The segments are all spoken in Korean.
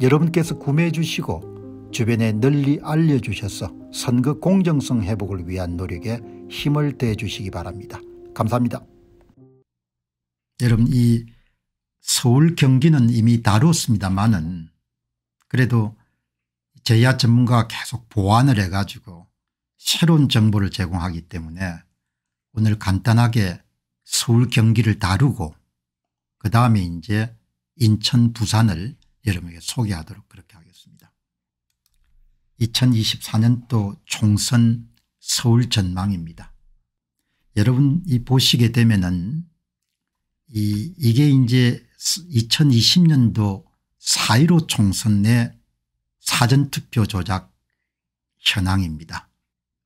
여러분께서 구매해 주시고 주변에 널리 알려주셔서 선거 공정성 회복을 위한 노력에 힘을 대해 주시기 바랍니다. 감사합니다. 여러분 이 서울 경기는 이미 다루었습니다만은 그래도 제야 전문가가 계속 보완을 해가지고 새로운 정보를 제공하기 때문에 오늘 간단하게 서울 경기를 다루고 그 다음에 이제 인천 부산을 여러분에게 소개하도록 그렇게 하겠습니다. 2024년도 총선 서울 전망입니다. 여러분 이 보시게 되면은 이 이게 이제 2020년도 4.15 총선 내 사전투표 조작 현황입니다.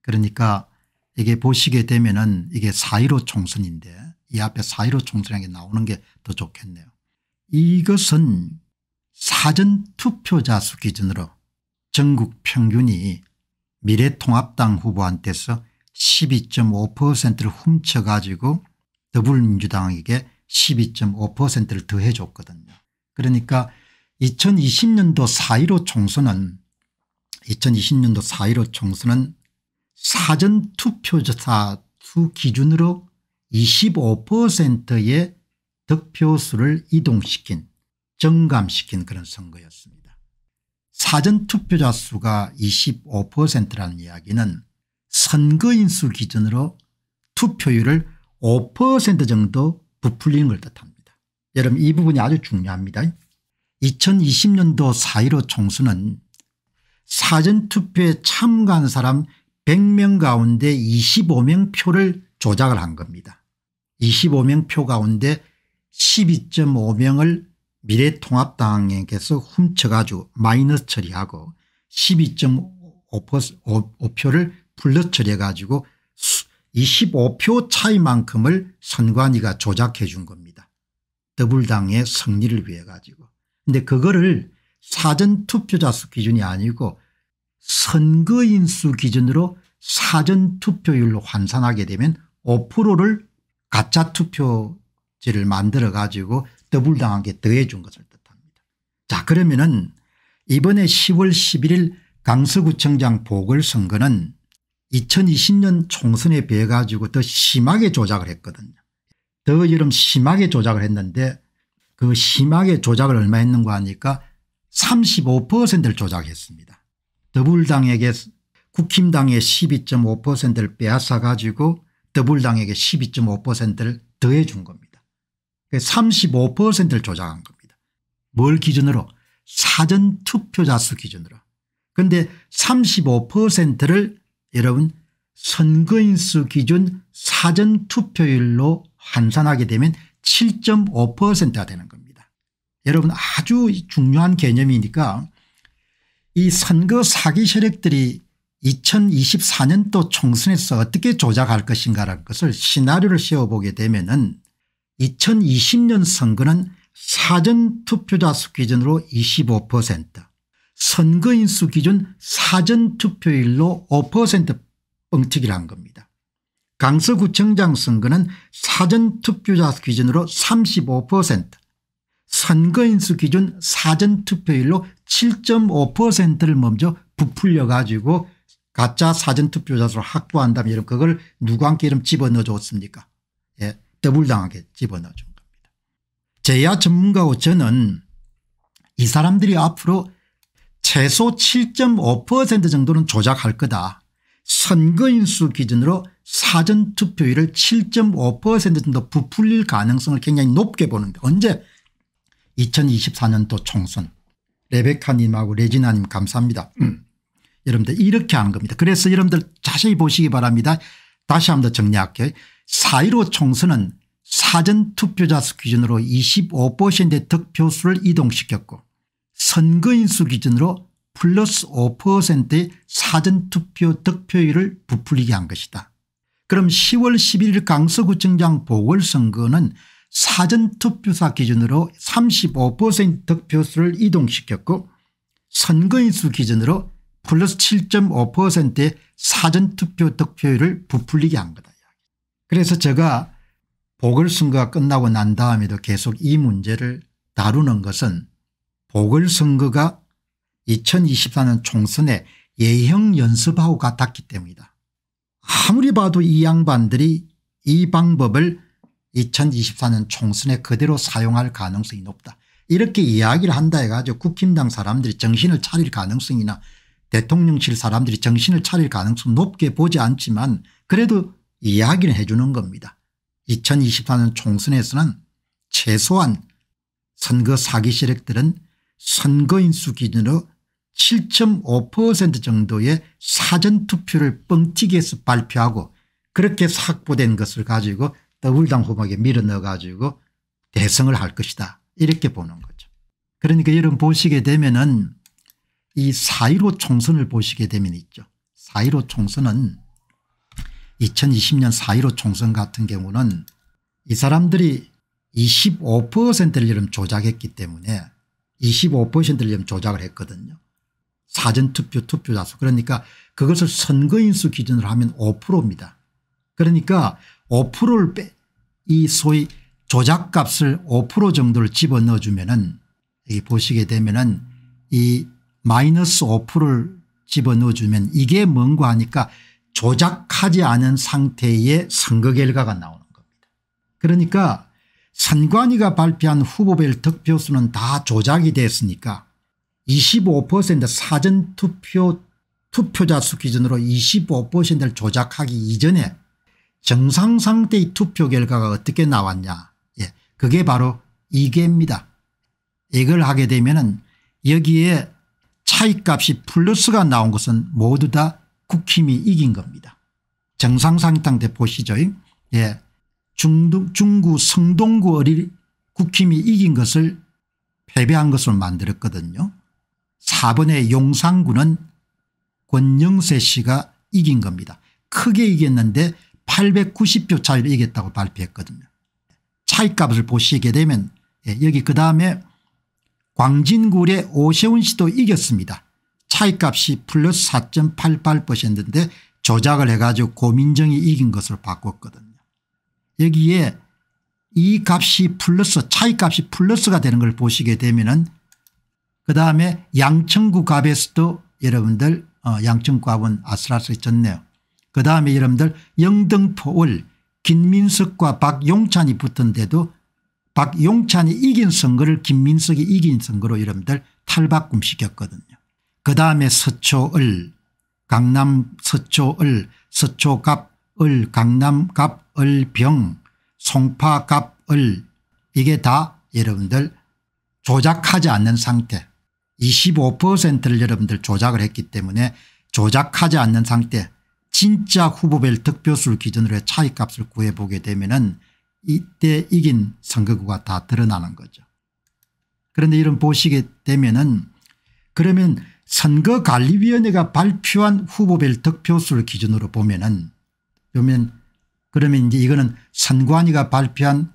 그러니까 이게 보시게 되면은 이게 4.15 총선인데 이 앞에 4.15 총선이 나오는 게 더 좋겠네요. 이것은 사전투표자 수 기준으로 전국 평균이 미래통합당 후보한테서 12.5%를 훔쳐가지고 더불어민주당에게 12.5%를 더해줬거든요. 그러니까 2020년도 4.15 총선은 2020년도 4.15 총선은 사전투표자 수 기준으로 25%의 득표수를 이동시킨 정감시킨 그런 선거였습니다. 사전투표자 수가 25%라는 이야기는 선거인 수 기준으로 투표율을 5% 정도 부풀리는 걸 뜻합니다. 여러분 이 부분이 아주 중요합니다. 2020년도 4.15 총수는 사전투표에 참가한 사람 100명 가운데 25명 표를 조작을 한 겁니다. 25명 표 가운데 12.5명을 미래통합당에게서 훔쳐가지고 마이너스 처리하고 12.5표를 플러스 처리해가지고 25표 차이만큼을 선관위가 조작해 준 겁니다. 더불당의 승리를 위해 가지고. 근데 그거를 사전투표자 수 기준이 아니고 선거인 수 기준으로 사전투표율로 환산하게 되면 5%를 가짜 투표지를 만들어 가지고 더불당하게 더해준 것을 뜻합니다. 자 그러면은 이번에 10월 11일 강서구청장 보궐선거는 2020년 총선에 비해 가지고 더 심하게 조작을 했거든요. 더 여름 심하게 조작을 했는데 그 심하게 조작을 얼마 했는가 하니까 35%를 조작했습니다. 더불당에게 국힘당의 12.5%를 빼앗아 가지고 더불당에게 12.5%를 더해 준 겁니다. 35%를 그 조작한 겁니다. 뭘 기준으로 사전투표자 수 기준으로 그런데 35%를 여러분 선거인 수 기준 사전투표율로 환산하게 되면 7.5%가 되는 겁니다. 여러분 아주 중요한 개념이니까 이 선거 사기 세력들이 2024년도 총선에서 어떻게 조작할 것인가라는 것을 시나리오를 세워보게 되면 은 2020년 선거는 사전투표자 수 기준으로 25% 선거인 수 기준 사전투표일로5% 뻥튀기를 한 겁니다. 강서구청장 선거는 사전투표자 수 기준으로 35% 선거인 수 기준 사전투표율로 7.5%를 먼저 부풀려 가지고 가짜 사전투표자수를 확보한다면 그걸 누구한테 이름 집어넣어 줬습니까 예. 더불당하게 집어넣어 준 겁니다. 제야 전문가고 저는 이 사람들이 앞으로 최소 7.5% 정도는 조작할 거다. 선거인수 기준으로 사전투표율을 7.5% 정도 부풀릴 가능성을 굉장히 높게 보는데 언제 2024년도 총선 레베카님하고 레지나님 감사합니다. 음. 여러분들 이렇게 한 겁니다. 그래서 여러분들 자세히 보시기 바랍니다. 다시 한번 정리할게요. 4.15 총선은 사전투표자 수 기준으로 25%의 득표수를 이동시켰고 선거인수 기준으로 플러스 5%의 사전투표 득표율을 부풀리게 한 것이다. 그럼 10월 11일 강서구청장 보궐선거는 사전투표사 기준으로 35% 득표수를 이동시켰고 선거인수 기준으로 플러스 7.5%의 사전투표 득표율을 부풀리게 한 거다. 그래서 제가 보궐선거가 끝나고 난 다음에도 계속 이 문제를 다루는 것은 보궐선거가 2024년 총선에 예형 연습하고 같았기 때문이다. 아무리 봐도 이 양반들이 이 방법을 2024년 총선에 그대로 사용할 가능성이 높다. 이렇게 이야기를 한다 해가지고 국힘당 사람들이 정신을 차릴 가능성이나 대통령실 사람들이 정신을 차릴 가능성 높게 보지 않지만 그래도 이야기를 해 주는 겁니다. 2024년 총선에서는 최소한 선거 사기 세력들은 선거인수 기준으로 7.5% 정도의 사전투표를 뻥튀기해서 발표하고 그렇게 확보된 것을 가지고 더불당 후보에게 밀어넣어 가지고 대성을 할 것이다 이렇게 보는 거죠. 그러니까 여러분 보시게 되면 은이4.15 총선을 보시게 되면 있죠. 4.15 총선은 2020년 4.15 총선 같은 경우는 이 사람들이 25%를 이름 조작했기 때문에 25%를 이름 조작을 했거든요. 사전투표 투표자수 그러니까 그것을 선거인수 기준으로 하면 5%입니다. 그러니까 5%를 빼, 이 소위 조작값을 5% 정도를 집어넣어 주면은 여기 보시게 되면은 이 마이너스 5%를 집어넣어 주면 이게 뭔가 하니까 조작하지 않은 상태의 선거 결과가 나오는 겁니다. 그러니까 선관위가 발표한 후보별 득표수는 다 조작이 됐으니까 25% 사전투표 투표자 수 기준으로 25%를 조작하기 이전에 정상 상태의 투표 결과가 어떻게 나왔냐 예, 그게 바로 이게입니다. 이걸 하게 되면 은 여기에 차이값이 플러스가 나온 것은 모두 다 국힘이 이긴 겁니다. 정상상탕 때 보시죠. 예. 중동, 중구 성동구 어리 국힘이 이긴 것을 패배한 것으 만들었거든요. 4번의 용산구는 권영세 씨가 이긴 겁니다. 크게 이겼는데 890표 차이로 이겼다고 발표했거든요. 차이값을 보시게 되면 예, 여기 그 다음에 광진구의 오세훈 씨도 이겼습니다. 차이값이 플러스 4.88%인데 조작을 해가지고 고민정이 이긴 것을 바꿨거든요. 여기에 이 값이 플러스 차이값이 플러스가 되는 걸 보시게 되면은 그 다음에 양천구 값에서도 여러분들 어 양천구 값은 아슬아슬 졌네요. 그 다음에 여러분들 영등포월 김민석과 박용찬이 붙은데도 박용찬이 이긴 선거를 김민석이 이긴 선거로 여러분들 탈바꿈 시켰거든요. 그 다음에 서초을 강남 서초을 서초갑을 강남갑을 병 송파갑을 이게 다 여러분들 조작하지 않는 상태 25%를 여러분들 조작을 했기 때문에 조작하지 않는 상태 진짜 후보별 득표수를 기준으로 차이값을 구해보게 되면 은 이때 이긴 선거구가 다 드러나는 거죠. 그런데 이런 보시게 되면 은 그러면 선거관리위원회가 발표한 후보별 득표수를 기준으로 보면은 그러면 그러면 이제 이거는 선관위가 발표한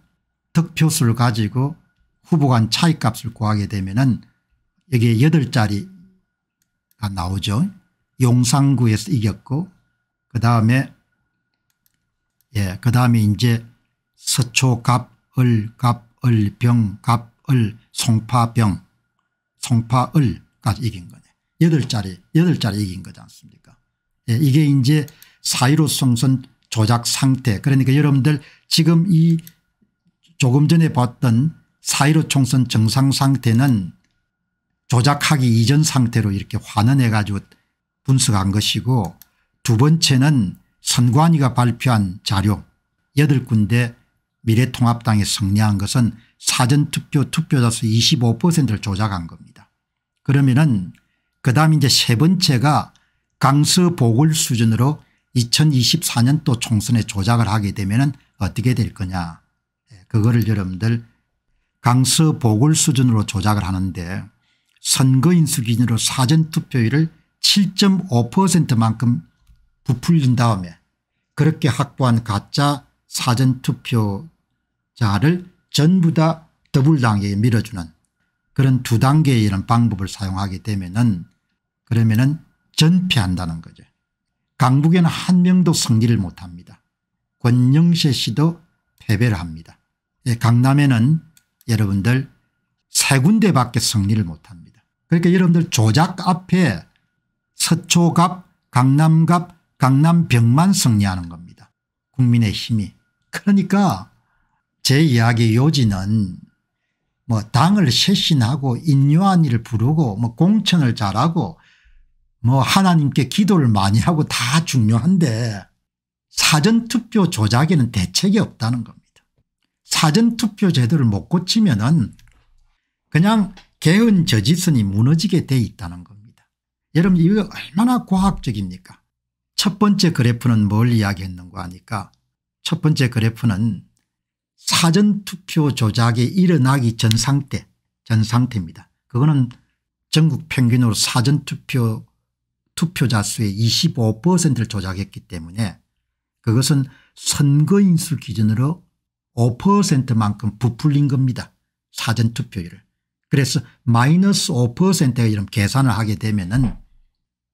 득표수를 가지고 후보 간 차이값을 구하게 되면은 여기에 8자리가 나오죠. 용산구에서 이겼고 그 다음에 예, 그 다음에 이제 서초 갑, 을, 갑, 을, 병, 갑, 을, 송파병, 송파을까지 이긴 거예요. 8자리, 8자리 이긴 거지 않습니까? 예, 이게 이제 4.15 총선 조작 상태. 그러니까 여러분들 지금 이 조금 전에 봤던 4.15 총선 정상 상태는 조작하기 이전 상태로 이렇게 환원해 가지고 분석한 것이고 두 번째는 선관위가 발표한 자료 8군데 미래통합당에 승리한 것은 사전투표 투표자수 25%를 조작한 겁니다. 그러면은 그다음 이제 세 번째가 강서 보궐 수준으로 2 0 2 4년또 총선에 조작을 하게 되면 어떻게 될 거냐 예, 그거를 여러분들 강서 보궐 수준으로 조작을 하는데 선거인수 기준으로 사전투표율을 7.5%만큼 부풀린 다음에 그렇게 확보한 가짜 사전투표자를 전부 다더블당에 밀어주는 그런 두 단계의 이런 방법을 사용하게 되면은 그러면은 전폐한다는 거죠. 강북에는 한 명도 승리를 못합니다. 권영세 씨도 패배를 합니다. 예, 강남에는 여러분들 세 군데밖에 승리를 못합니다. 그러니까 여러분들 조작 앞에 서초갑 강남갑 강남병만 승리하는 겁니다. 국민의 힘이. 그러니까 제 이야기 의 요지는 뭐 당을 쇄신하고 인요한 일을 부르고 뭐 공천을 잘하고 뭐 하나님께 기도를 많이 하고 다 중요한데 사전투표 조작에는 대책이 없다는 겁니다. 사전투표 제도를 못 고치면 은 그냥 개헌 저지선이 무너지게 돼 있다는 겁니다. 여러분 이거 얼마나 과학적입니까 첫 번째 그래프는 뭘 이야기했는가 하니까 첫 번째 그래프는 사전투표 조작이 일어나기 전 상태 전 상태입니다. 그거는 전국 평균으로 사전투표 투표자 수의 25%를 조작했기 때문에 그것은 선거인수 기준으로 5%만큼 부풀린 겁니다. 사전투표율을. 그래서 마이너스 5%가 이런 계산을 하게 되면 은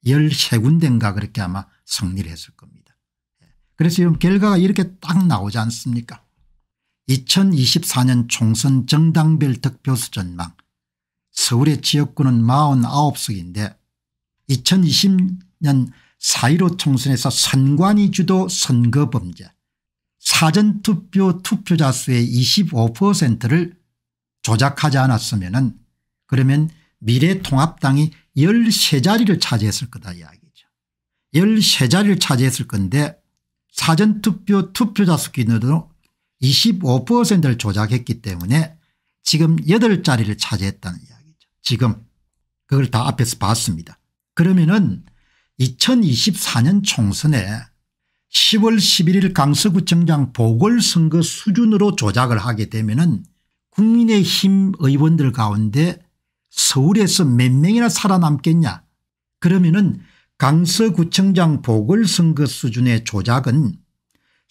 13군데인가 그렇게 아마 성리를 했을 겁니다. 예. 그래서 이런 결과가 이렇게 딱 나오지 않습니까 2024년 총선 정당별 득표수 전망 서울의 지역구는 49석인데 2020년 4.15 총선에서 선관위 주도 선거범죄 사전투표 투표자 수의 25%를 조작하지 않았으면 그러면 미래통합당이 13자리를 차지했을 거다 이야기죠. 13자리를 차지했을 건데 사전투표 투표자 수 기준으로 25%를 조작했기 때문에 지금 8자리를 차지했다는 이야기죠. 지금 그걸 다 앞에서 봤습니다. 그러면은 2024년 총선에 10월 11일 강서구청장 보궐선거 수준으로 조작을 하게 되면은 국민의힘 의원들 가운데 서울에서 몇 명이나 살아남겠냐 그러면은 강서구청장 보궐선거 수준의 조작은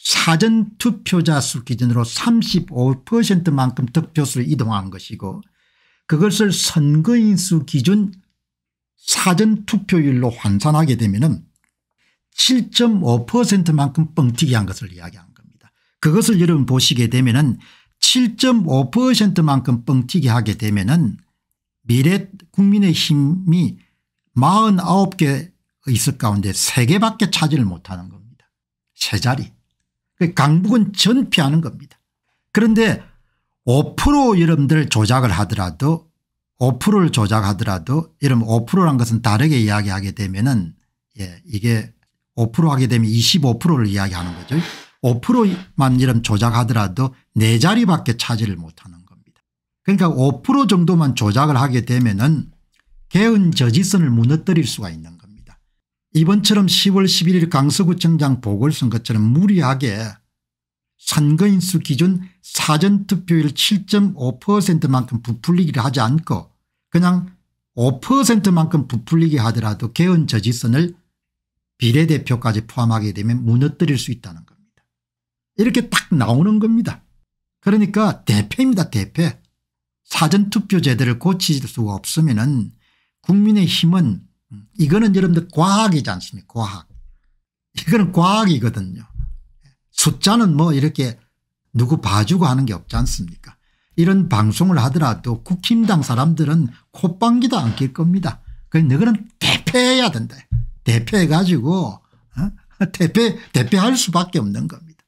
사전투표자 수 기준으로 35%만큼 득표수를 이동한 것이고 그것을 선거인 수 기준 사전투표율로 환산하게 되면 7.5%만큼 뻥튀기 한 것을 이야기한 겁니다. 그것을 여러분 보시게 되면 7.5%만큼 뻥튀기 하게 되면 미래 국민의힘이 49개 있을 가운데 3개밖에 차지를 못하는 겁니다. 세 자리. 그 강북은 전피하는 겁니다. 그런데 5% 여러분들 조작을 하더라도 5%를 조작하더라도 여러분 5%란 것은 다르게 이야기하게 되면은 예 이게 5% 하게 되면 25%를 이야기하는 거죠. 5%만 이런 조작하더라도 네 자리밖에 차지를 못하는 겁니다. 그러니까 5% 정도만 조작을 하게 되면은 개은 저지선을 무너뜨릴 수가 있는 이번처럼 10월 11일 강서구청장 보궐선거처럼 무리하게 선거인수 기준 사전투표율 7.5%만큼 부풀리기를 하지 않고 그냥 5%만큼 부풀리게 하더라도 개헌 저지선을 비례대표까지 포함하게 되면 무너뜨릴 수 있다는 겁니다. 이렇게 딱 나오는 겁니다. 그러니까 대패입니다 대패. 사전투표제도를 고칠 수가 없으면 국민의힘은 음. 이거는 여러분들 과학이지 않습니까 과학. 이거는 과학이거든요. 숫자는 뭐 이렇게 누구 봐주고 하는 게 없지 않습니까 이런 방송을 하더라도 국힘당 사람들은 콧방귀도 안 낄 겁니다. 그러니까 너희는 대패해야 된다. 대패해가지고 어? 대패, 대패할 수밖에 없는 겁니다.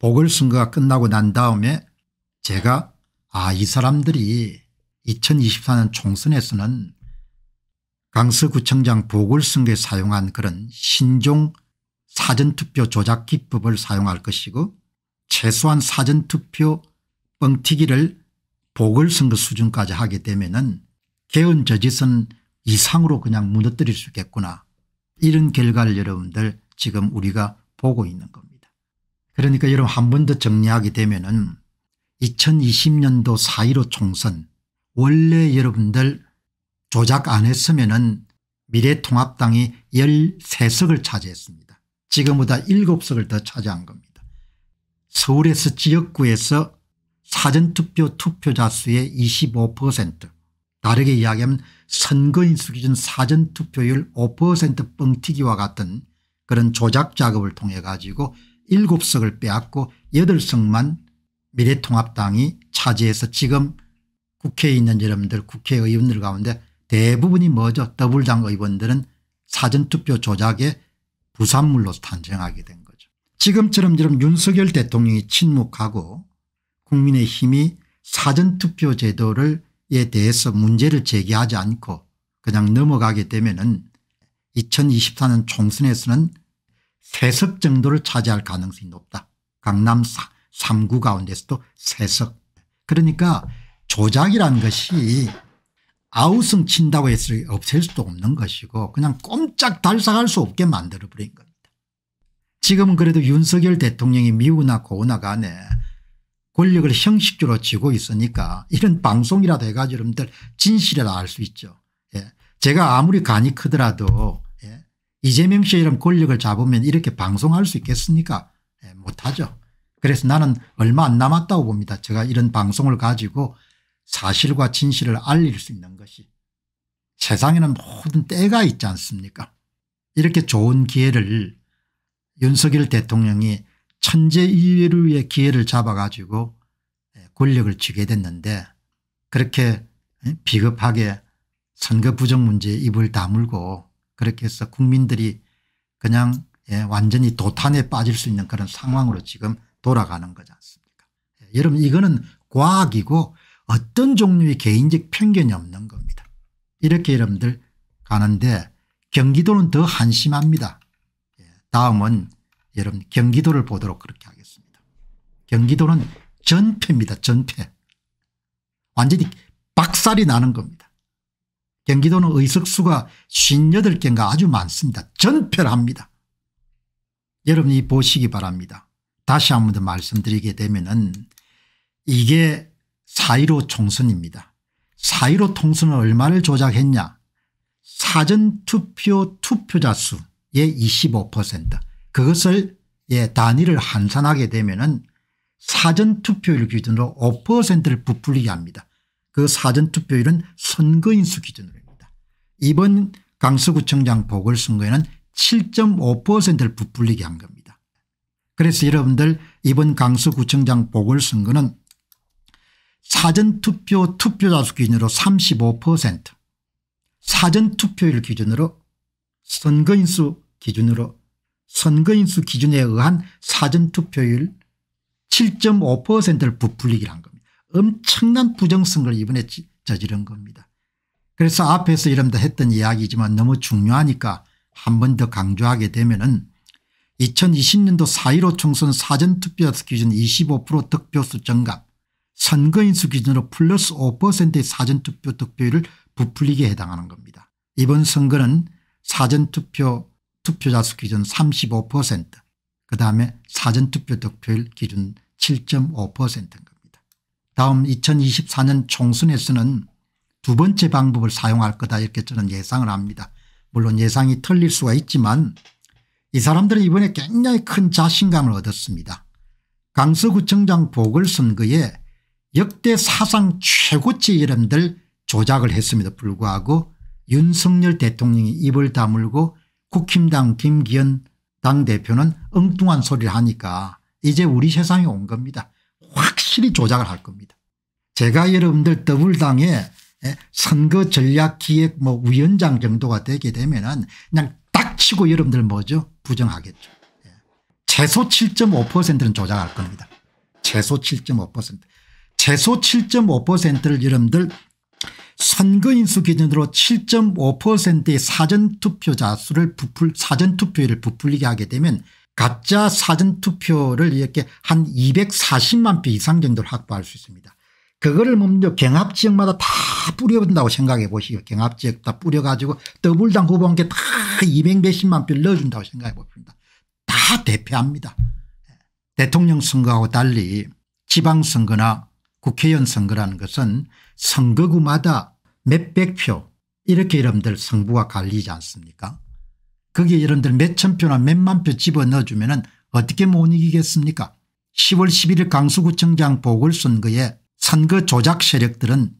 보궐선거가 끝나고 난 다음에 제가 아 이 사람들이 2024년 총선에서는 강서구청장 보궐선거에 사용한 그런 신종 사전투표 조작 기법을 사용할 것이고 최소한 사전투표 뻥튀기를 보궐선거 수준까지 하게 되면 은 개헌 저지선 이상으로 그냥 무너뜨릴 수 있겠구나 이런 결과를 여러분들 지금 우리가 보고 있는 겁니다. 그러니까 여러분 한 번 더 정리하게 되면 은 2020년도 4.15 총선 원래 여러분들 조작 안 했으면 은 미래통합당이 13석을 차지했습니다. 지금보다 7석을 더 차지한 겁니다. 서울에서 지역구에서 사전투표 투표자 수의 25% 다르게 이야기하면 선거인수 기준 사전투표율 5% 뻥튀기와 같은 그런 조작 작업을 통해 가지고 7석을 빼앗고 8석만 미래통합당이 차지해서 지금 국회에 있는 여러분들 국회의원들 가운데 대부분이 뭐죠 더블장 의원들은 사전투표 조작의 부산물로 탄생하게 된 거죠. 지금처럼 지금 윤석열 대통령이 침묵하고 국민의힘이 사전투표 제도에 대해서 문제를 제기하지 않고 그냥 넘어가게 되면 은 2024년 총선에서는 세석 정도를 차지할 가능성이 높다. 강남 3구 가운데서도 세석. 그러니까 조작이라는 것이 아우성 친다고 해서 없앨 수도 없는 것이고 그냥 꼼짝 달싹할 수 없게 만들어버린 겁니다. 지금은 그래도 윤석열 대통령이 미우나 고우나 간에 권력을 형식적으로 쥐고 있으니까 이런 방송이라도 해가지고 여러분들 진실이라 알수 있죠. 예. 제가 아무리 간이 크더라도 예. 이재명 씨 이런 권력을 잡으면 이렇게 방송할 수 있겠습니까 예. 못하죠. 그래서 나는 얼마 안 남았다고 봅니다. 제가 이런 방송을 가지고 사실과 진실을 알릴 수 있는 것이 세상에는 모든 때가 있지 않습니까 이렇게 좋은 기회를 윤석열 대통령이 천재이루의 기회를 잡아가지고 예, 권력을 쥐게 됐는데 그렇게 예, 비겁하게 선거 부정 문제에 입을 다물고 그렇게 해서 국민들이 그냥 예, 완전히 도탄에 빠질 수 있는 그런 상황으로 지금 돌아가는 거지 않습니까 여러분 이거는 과학이고 어떤 종류의 개인적 편견이 없는 겁니다. 이렇게 여러분들 가는데 경기도는 더 한심합니다. 예, 다음은 여러분 경기도를 보도록 그렇게 하겠습니다. 경기도는 전패입니다. 전패. 완전히 박살이 나는 겁니다. 경기도는 의석수가 58개인가 아주 많습니다. 전패를 합니다. 여러분이 보시기 바랍니다. 다시 한 번 더 말씀드리게 되면 은 이게 4.15 총선입니다. 4.15 총선은 얼마를 조작했냐 사전투표 투표자 수의 25% 그것을 예, 단위를 환산하게 되면 은 사전투표율 기준으로 5%를 부풀리게 합니다. 그 사전투표율은 선거인수 기준으로 입니다. 이번 강서구청장 보궐선거에는 7.5%를 부풀리게 한 겁니다. 그래서 여러분들 이번 강서구청장 보궐선거는 사전투표 투표자 수 기준으로 35% 사전투표율 기준으로 선거인수 기준으로 선거인수 기준에 의한 사전투표율 7.5%를 부풀리기를 한 겁니다. 엄청난 부정선거를 이번에 저지른 겁니다. 그래서 앞에서 이런다 했던 이야기지만 너무 중요하니까 한 번 더 강조하게 되면 은 2020년도 4.15 총선 사전투표 자수 기준 25% 득표수 증감 선거인수 기준으로 플러스 5%의 사전투표 득표율을 부풀리게 해당하는 겁니다. 이번 선거는 사전투표 투표자 수 기준 35%그 다음에 사전투표 득표율 기준 7.5%인 겁니다. 다음 2024년 총선에서는 두 번째 방법을 사용할 거다 이렇게 저는 예상을 합니다. 물론 예상이 틀릴 수가 있지만 이 사람들은 이번에 굉장히 큰 자신감을 얻었습니다. 강서구청장 보궐선거에 역대 사상 최고치 이름들 조작을 했음에도 불구하고 윤석열 대통령이 입을 다물고 국힘당 김기현 당대표는 엉뚱한 소리를 하니까 이제 우리 세상에 온 겁니다. 확실히 조작을 할 겁니다. 제가 여러분들 더블당에 선거 전략 기획 뭐 위원장 정도가 되게 되면은 그냥 딱 치고 여러분들 뭐죠? 부정하겠죠. 예. 최소 7.5%는 조작할 겁니다. 최소 7.5%. 최소 7.5%를 여러분들 선거인수 기준으로 7.5%의 사전투표자 수를 부풀 사전투표율을 부풀리게 하게 되면 가짜 사전투표를 이렇게 한 240만 표 이상 정도를 확보할 수 있습니다. 그거를 먼저 경합지역마다 다 뿌려본다고 생각해 보시오. 경합지역 다 뿌려가지고 더블당 후보한테 다 200몇십만 표를 넣어준다고 생각해 봅니다. 다 대표합니다. 대통령 선거하고 달리 지방선거나 국회의원 선거라는 것은 선거구마다 몇백 표 이렇게 여러분들 성부가 갈리지 않습니까 거기에 여러분들 몇천 표나 몇만 표 집어넣어주면 어떻게 못 이기겠습니까 10월 11일 강서구청장 보궐선거에 선거 조작 세력들은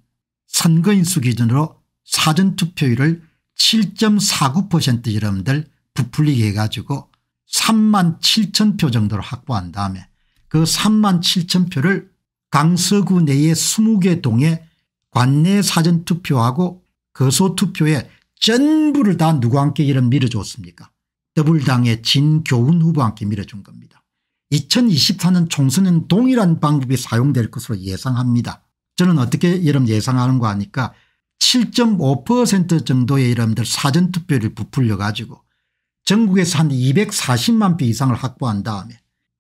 선거인수 기준으로 사전투표율을 7.49% 여러분들 부풀리게 해가지고 3만 7천 표 정도로 확보한 다음에 그 3만 7천 표를 강서구 내의 20개 동에 관내 사전투표하고 거소투표에 전부를 다 누구 한테 이름 밀어줬습니까 더불당의 진교훈 후보 함께 밀어준 겁니다. 2024년 총선은 동일한 방법이 사용될 것으로 예상합니다. 저는 어떻게 여러분 예상하는 거 아니까 7.5% 정도의 여러분들 사전투표를 부풀려 가지고 전국에서 한 240만 표 이상을 확보한 다음에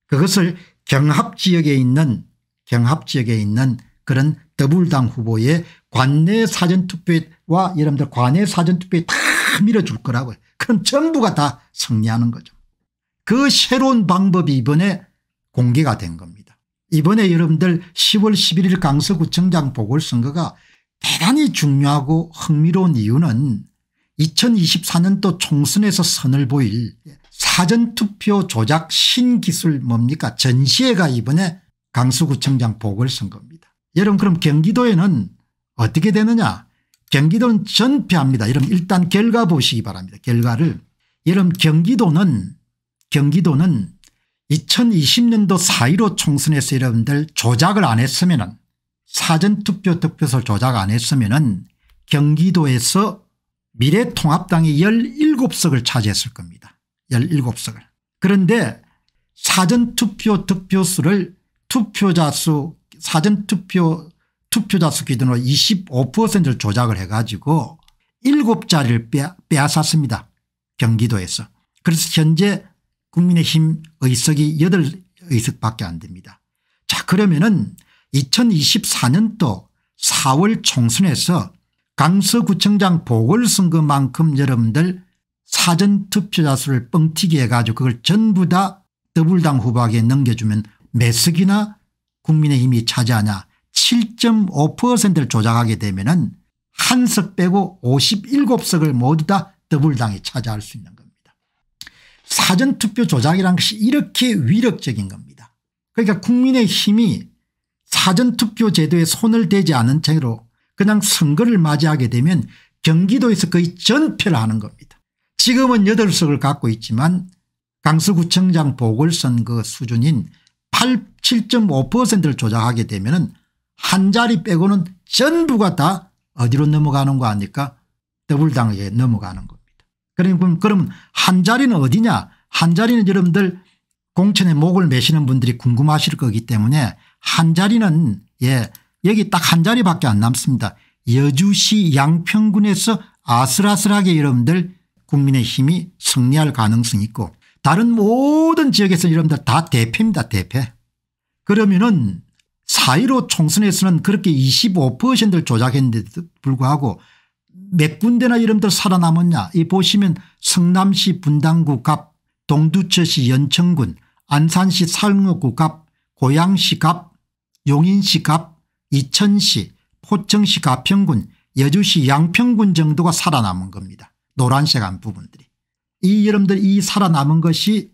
그것을 경합지역에 있는 경합지역에 있는 그런 더불당 후보의 관내 사전투표와 여러분들 관내 사전투표에 다 밀어줄 거라고요. 그럼 전부가 다 승리하는 거죠. 그 새로운 방법이 이번에 공개가 된 겁니다. 이번에 여러분들 10월 11일 강서구청장 보궐선거가 대단히 중요하고 흥미로운 이유는 2024년도 총선에서 선을 보일 사전투표 조작 신기술 뭡니까 전시회가 이번에 강서구청장 보궐선거입니다. 여러분 그럼 경기도에는 어떻게 되느냐 경기도는 전패합니다. 여러분 일단 결과 보시기 바랍니다. 결과를 여러분 경기도는 경기도는 2020년도 4.15 총선에서 여러분들 조작을 안 했으면 은 사전투표 득표소 조작 안 했으면 은 경기도에서 미래통합당이 17석을 차지했을 겁니다. 17석을. 그런데 사전투표 득표수를 투표자 수 사전투표 투표자 수 기준으로 25%를 조작을 해 가지고 7자리를 빼앗았습니다. 경기도에서. 그래서 현재 국민의힘 의석이 8의석밖에 안 됩니다. 자 그러면은 2024년도 4월 총선에서 강서구청장 보궐선거만큼 여러분들 사전투표자 수를 뻥튀기 해가지고 그걸 전부 다 더불당 후보에게 넘겨주면 매석이나 국민의힘이 차지하냐 7.5%를 조작하게 되면 은한 석 빼고 57석을 모두 다 더블당이 차지할 수 있는 겁니다. 사전투표 조작이란 것이 이렇게 위력적인 겁니다. 그러니까 국민의힘이 사전투표 제도에 손을 대지 않은 채로 그냥 선거를 맞이하게 되면 경기도에서 거의 전패를 하는 겁니다. 지금은 8석을 갖고 있지만 강서구청장 보궐선거 수준인 7.5%를 조작하게 되면 한 자리 빼고는 전부가 다 어디로 넘어가는 거 아닙니까 더블당에 넘어가는 겁니다. 그럼, 그럼 한 자리는 어디냐 한 자리는 여러분들 공천에 목을 매시는 분들이 궁금하실 거기 때문에 한 자리는 예 여기 딱 한 자리밖에 안 남습니다. 여주시 양평군에서 아슬아슬하게 여러분들 국민의힘이 승리할 가능성이 있고 다른 모든 지역에서 여러분들 다 대패입니다. 대패. 그러면은 4.15 총선에서는 그렇게 25%를 조작했는데도 불구하고 몇 군데나 이름들 살아남았냐 이 보시면 성남시 분당구 갑 동두천시 연천군 안산시 살흥구 갑 고양시 갑 용인시 갑 이천시 포천시 가평군 여주시 양평군 정도가 살아남은 겁니다. 노란색 한 부분들이. 이 여러분들 이 살아남은 것이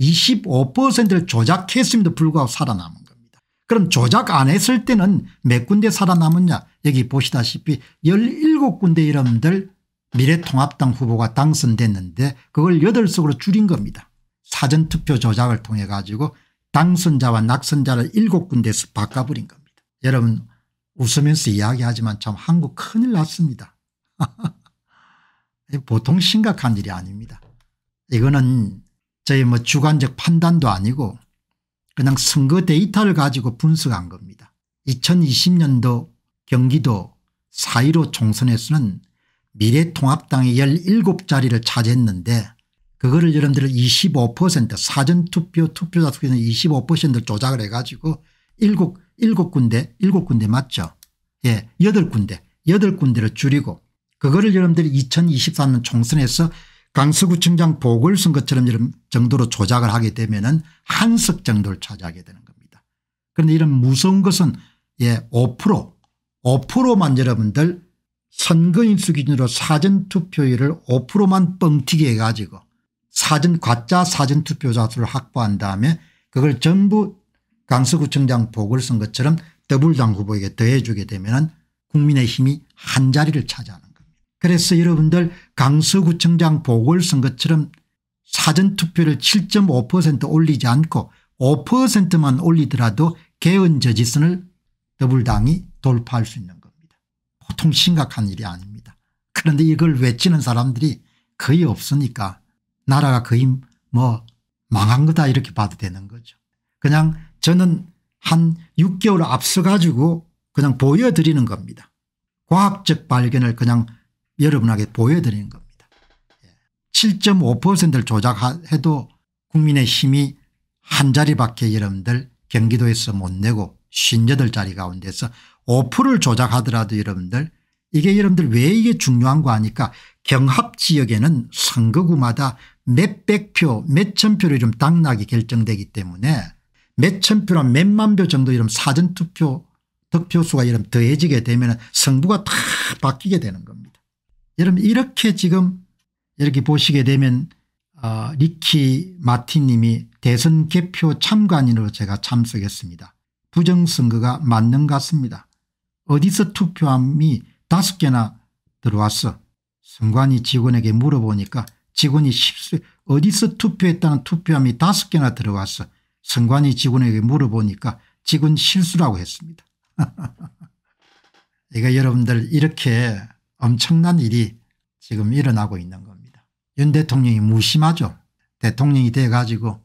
25%를 조작했음에도 불구하고 살아남은 겁니다. 그럼 조작 안 했을 때는 몇 군데 살아남았냐 여기 보시다시피 17군데 여러분들 미래통합당 후보가 당선됐는데 그걸 8석으로 줄인 겁니다. 사전투표 조작을 통해 가지고 당선자와 낙선자를 7군데에서 바꿔버린 겁니다. 여러분 웃으면서 이야기하지만 참 한국 큰일 났습니다. 보통 심각한 일이 아닙니다. 이거는 저희 뭐 주관적 판단도 아니고 그냥 선거 데이터를 가지고 분석한 겁니다. 2020년도 경기도 4.15 총선에서는 미래통합당이 17자리를 차지했는데 그거를 여러분들 25% 사전투표 투표자 수에는 25% 조작을 해가지고 7, 7군데 7군데 맞죠 예 8군데 8군데를 줄이고 그거를 여러분들 2023년 총선에서 강서구청장 보궐선거처럼 이런 정도로 조작을 하게 되면 한석 정도를 차지하게 되는 겁니다. 그런데 이런 무서운 것은 예5% 5%만 여러분들 선거인수 기준으로 사전투표율을 5%만 뻥튀기 해가지고 사전 가짜 사전투표자 수를 확보한 다음에 그걸 전부 강서구청장 보궐선거처럼 더블당 후보에게 더해주게 되면 국민의 힘이 한자리를 차지하는 그래서 여러분들 강서구청장 보궐선거처럼 사전투표를 7.5% 올리지 않고 5%만 올리더라도 개헌저지선을 더불당이 돌파할 수 있는 겁니다. 보통 심각한 일이 아닙니다. 그런데 이걸 외치는 사람들이 거의 없으니까 나라가 거의 뭐 망한 거다 이렇게 봐도 되는 거죠. 그냥 저는 한 6개월 앞서 가지고 그냥 보여드리는 겁니다. 과학적 발견을 그냥 여러분에게 보여드리는 겁니다. 7.5%를 예. 조작해도 국민의 힘이 한 자리밖에 여러분들 경기도에서 못 내고 58자리 가운데서 5%를 조작하더라도 여러분들 이게 여러분들 왜 이게 중요한 거 아니까 경합지역에는 선거구마다 몇백 표 몇천 표를 좀 당락이 결정되기 때문에 몇천 표나 몇만 표 정도 이런 사전투표 득표수가 이런 더해지게 되면 은 성부가 다 바뀌게 되는 겁니다. 여러분 이렇게 지금 이렇게 보시게 되면 어, 리키 마티님이 대선 개표 참관인으로 제가 참석했습니다. 부정선거가 맞는 것 같습니다. 어디서 투표함이 다섯 개나 들어왔어. 선관위 직원에게 물어보니까 직원이 십수 어디서 투표했다는 투표함이 다섯 개나 들어왔어. 선관위 직원에게 물어보니까 직원 실수라고 했습니다. 그러 그러니까 여러분들 이렇게 엄청난 일이 지금 일어나고 있는 겁니다. 윤 대통령이 무심하죠. 대통령이 돼가지고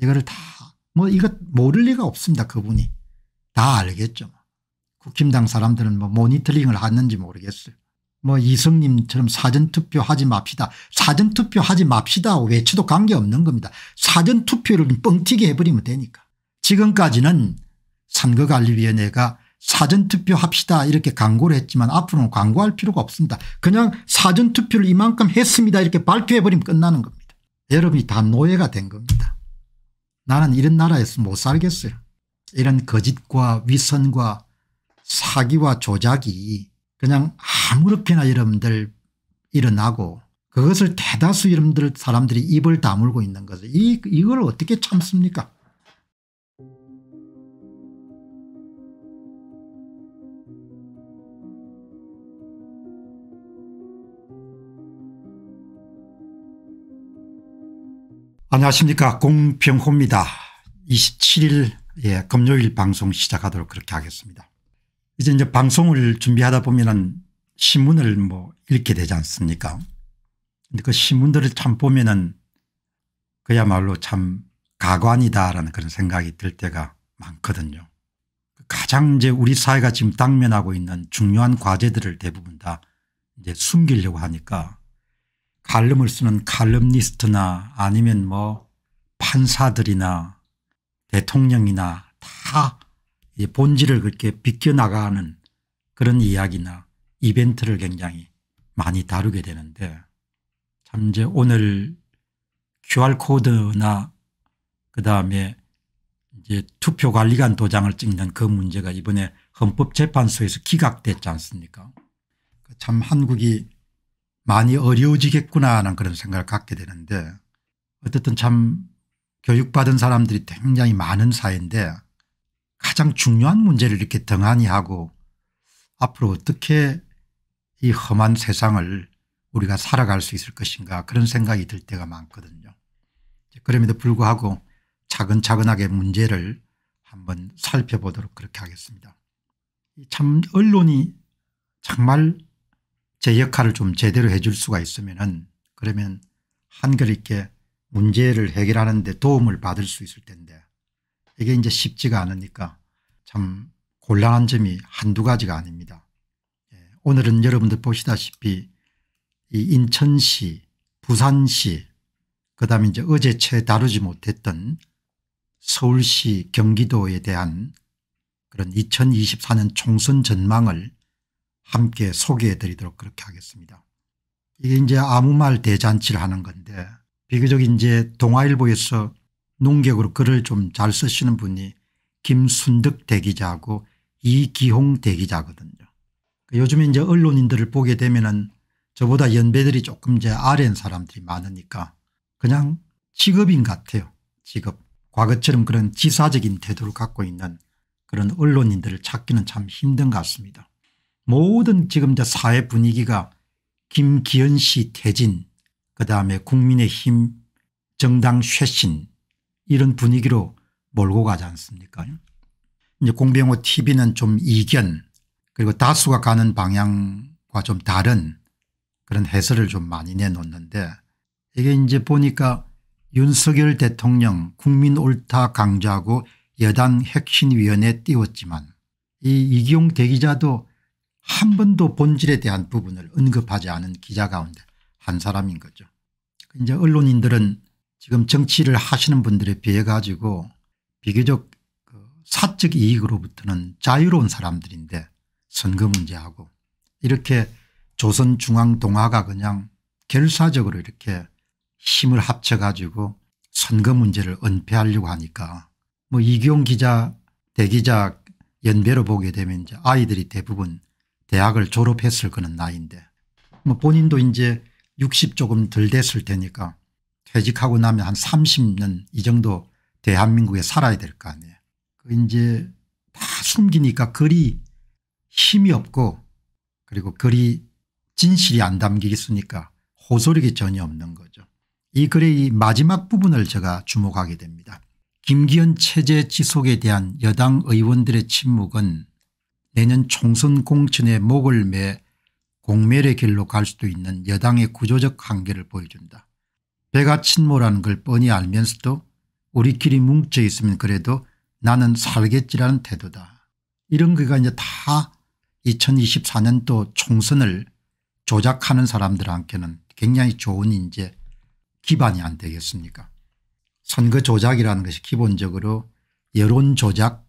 이거를 다뭐 이것 모를 리가 없습니다. 그분이. 다 알겠죠. 국힘당 사람들은 뭐 모니터링을 하는지 모르겠어요. 뭐 이성님처럼 사전투표 하지 맙시다. 사전투표 하지 맙시다 외치도 관계없는 겁니다. 사전투표를 뻥튀기 해버리면 되니까. 지금까지는 선거관리위원회가 사전투표 합시다 이렇게 광고를 했지만 앞으로는 광고할 필요가 없습니다. 그냥 사전투표를 이만큼 했습니다 이렇게 발표해버리면 끝나는 겁니다. 여러분이 다 노예가 된 겁니다. 나는 이런 나라에서 못 살겠어요. 이런 거짓과 위선과 사기와 조작이 그냥 아무렇게나 여러분들 일어나고 그것을 대다수 여러분들 사람들이 입을 다물고 있는 것을 이, 이걸 어떻게 참습니까 안녕하십니까 공병호입니다. 27일 예, 금요일 방송 시작하도록 그렇게 하겠습니다. 이제 이제 방송을 준비하다 보면은 신문을 뭐 읽게 되지 않습니까 근데 그 신문들을 참 보면은 그야말로 참 가관이다라는 그런 생각이 들 때가 많거든요. 가장 이제 우리 사회가 지금 당면하고 있는 중요한 과제들을 대부분 다 이제 숨기려고 하니까 갈름을 쓰는 갈름니스트나 아니면 뭐 판사들이나 대통령이나 다 본질을 그렇게 비껴나가는 그런 이야기나 이벤트를 굉장히 많이 다루게 되는데 참 이제 오늘 QR코드나 그다음에 이제 투표관리관 도장을 찍는 그 문제가 이번에 헌법재판소에서 기각됐지 않습니까 그 참 한국이 많이 어려워지겠구나 하는 그런 생각을 갖게 되는데 어쨌든 참 교육받은 사람들이 굉장히 많은 사회인데 가장 중요한 문제를 이렇게 등한히 하고 앞으로 어떻게 이 험한 세상을 우리가 살아갈 수 있을 것인가 그런 생각이 들 때가 많거든요. 그럼에도 불구하고 차근차근하게 문제를 한번 살펴보도록 그렇게 하겠습니다. 참 언론이 정말 제 역할을 좀 제대로 해줄 수가 있으면은 그러면 한결 있게 문제를 해결하는 데 도움을 받을 수 있을 텐데 이게 이제 쉽지가 않으니까 참 곤란한 점이 한두 가지가 아닙니다. 예, 오늘은 여러분들 보시다시피 이 인천시 부산시 그다음에 이제 어제 채 다루지 못했던 서울시 경기도에 대한 그런 2024년 총선 전망을 함께 소개해 드리도록 그렇게 하겠습니다. 이게 이제 아무 말 대잔치를 하는 건데 비교적 이제 동아일보에서 농객으로 글을 좀 잘 쓰시는 분이 김순득 대기자하고 이기홍 대기자거든요. 그 요즘에 이제 언론인들을 보게 되면은 저보다 연배들이 조금 이제 아래 사람들이 많으니까 그냥 직업인 같아요. 직업. 과거처럼 그런 지사적인 태도를 갖고 있는 그런 언론인들을 찾기는 참 힘든 것 같습니다. 모든 지금 이 사회 분위기가 김기현 씨 퇴진 그다음에 국민의힘 정당 쇄신 이런 분위기로 몰고 가지 않습니까 이제 공병호 tv는 좀 이견 그리고 다수가 가는 방향과 좀 다른 그런 해설을 좀 많이 내놓는데 이게 이제 보니까 윤석열 대통령 국민 옳다 강조하고 여당 혁신위원회 띄웠지만 이 이기용 대기자도 한 번도 본질에 대한 부분을 언급하지 않은 기자 가운데 한 사람인 거죠. 이제 언론인들은 지금 정치를 하시는 분들에 비해 가지고 비교적 그 사적 이익으로부터는 자유로운 사람들인데 선거 문제하고 이렇게 조선중앙동화가 그냥 결사적으로 이렇게 힘을 합쳐 가지고 선거 문제를 은폐하려고 하니까 뭐 이기용 기자 대기자 연배로 보게 되면 이제 아이들이 대부분 대학을 졸업했을 그는 나이인데 뭐 본인도 이제 60 조금 덜 됐을 테니까 퇴직하고 나면 한 30년 이 정도 대한민국에 살아야 될 거 아니에요. 그 이제 다 숨기니까 글이 힘이 없고 그리고 글이 진실이 안 담기겠으니까 호소력이 전혀 없는 거죠. 이 글의 이 마지막 부분을 제가 주목하게 됩니다. 김기현 체제 지속에 대한 여당 의원들의 침묵은 내년 총선 공천에 목을 매 공멸의 길로 갈 수도 있는 여당의 구조적 한계를 보여준다. 배가 친모라는 걸 뻔히 알면서도 우리끼리 뭉쳐 있으면 그래도 나는 살겠지라는 태도다. 이런 거가 이제 다 2024년도 총선을 조작하는 사람들한테는 굉장히 좋은 이제 기반이 안 되겠습니까 선거 조작이라는 것이 기본적으로 여론 조작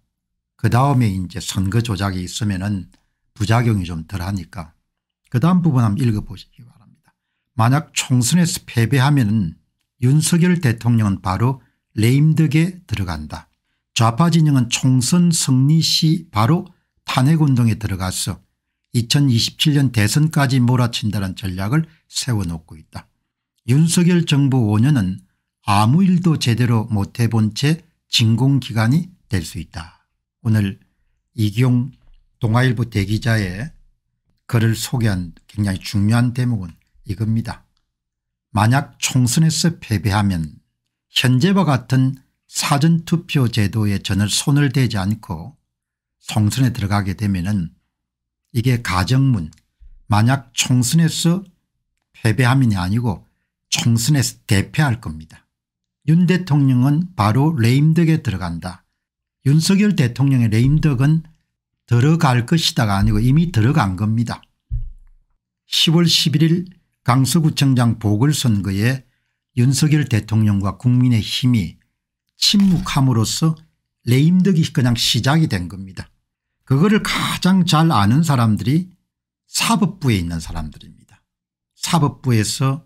그 다음에 이제 선거 조작이 있으면은 부작용이 좀 덜하니까 그 다음 부분 한번 읽어보시기 바랍니다. 만약 총선에서 패배하면은 윤석열 대통령은 바로 레임덕에 들어간다. 좌파 진영은 총선 승리 시 바로 탄핵운동에 들어가서 2027년 대선까지 몰아친다는 전략을 세워놓고 있다. 윤석열 정부 5년은 아무 일도 제대로 못해본 채 진공기간이 될 수 있다. 오늘 이기용 동아일보 대기자의 글을 소개한 굉장히 중요한 대목은 이겁니다. 만약 총선에서 패배하면 현재와 같은 사전투표 제도에 전혀 손을 대지 않고 총선에 들어가게 되면은 이게 가정문 만약 총선에서 패배함이 아니고 총선에서 대패할 겁니다. 윤 대통령은 바로 레임덕에 들어간다. 윤석열 대통령의 레임덕은 들어갈 것이다가 아니고 이미 들어간 겁니다. 10월 11일 강서구청장 보궐선거에 윤석열 대통령과 국민의힘이 침묵함으로써 레임덕이 그냥 시작이 된 겁니다. 그거를 가장 잘 아는 사람들이 사법부에 있는 사람들입니다. 사법부에서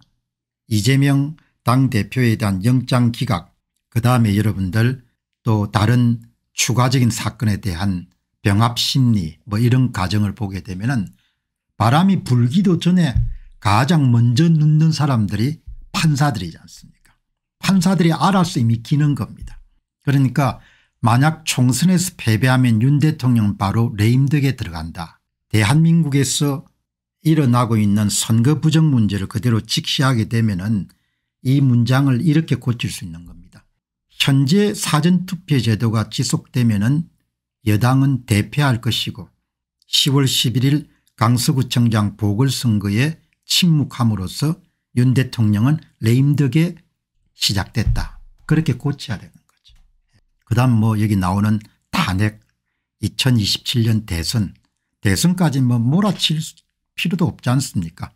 이재명 당대표에 대한 영장 기각 그다음에 여러분들 또 다른 추가적인 사건에 대한 병합심리 뭐 이런 과정을 보게 되면 은 바람이 불기도 전에 가장 먼저 눕는 사람들이 판사들이지 않습니까 판사들이 알아서 이미 기는 겁니다. 그러니까 만약 총선에서 패배하면 윤 대통령 바로 레임덕에 들어간다. 대한민국에서 일어나고 있는 선거 부정 문제를 그대로 직시하게 되면 은이 문장을 이렇게 고칠 수 있는 겁니다. 현재 사전투표 제도가 지속되면 은 여당은 대패할 것이고 10월 11일 강서구청장 보궐선거에 침묵함으로써 윤 대통령은 레임덕에 시작됐다. 그렇게 고쳐야 되는 거죠. 그 다음 뭐 여기 나오는 탄핵 2027년 대선 대선까지 뭐 몰아칠 필요도 없지 않습니까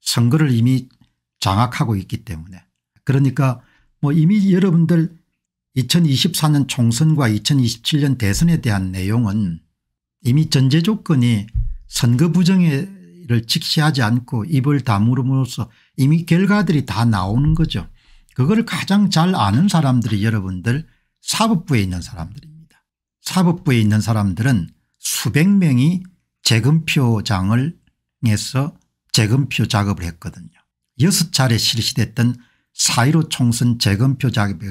선거를 이미 장악하고 있기 때문에 그러니까 뭐 이미 여러분들 2024년 총선과 2027년 대선에 대한 내용은 이미 전제 조건이 선거 부정의를 직시하지 않고 입을 다물음으로써 이미 결과들이 다 나오는 거죠. 그걸 가장 잘 아는 사람들이 여러분들 사법부에 있는 사람들입니다. 사법부에 있는 사람들은 수백 명이 재검표장을 해서 재검표 작업을 했거든요. 여섯 차례 실시됐던 4.15 총선 재검표 작업에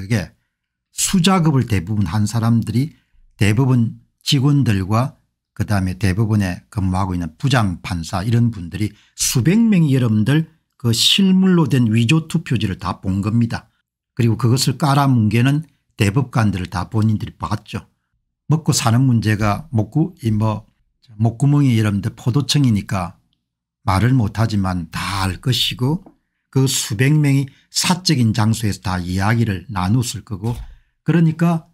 수작업을 대부분 한 사람들이 대부분 직원들과 그다음에 대부분에 근무하고 있는 부장 판사 이런 분들이 수백 명이 여러분들 그 실물로 된 위조 투표지를 다 본 겁니다. 그리고 그것을 깔아뭉개는 대법관들을 다 본인들이 봤죠. 먹고 사는 문제가 목구 이뭐 목구멍이 여러분들 포도청이니까 말을 못하지만 다 알 것이고 그 수백 명이 사적인 장소에서 다 이야기를 나눴을 거고 그러니까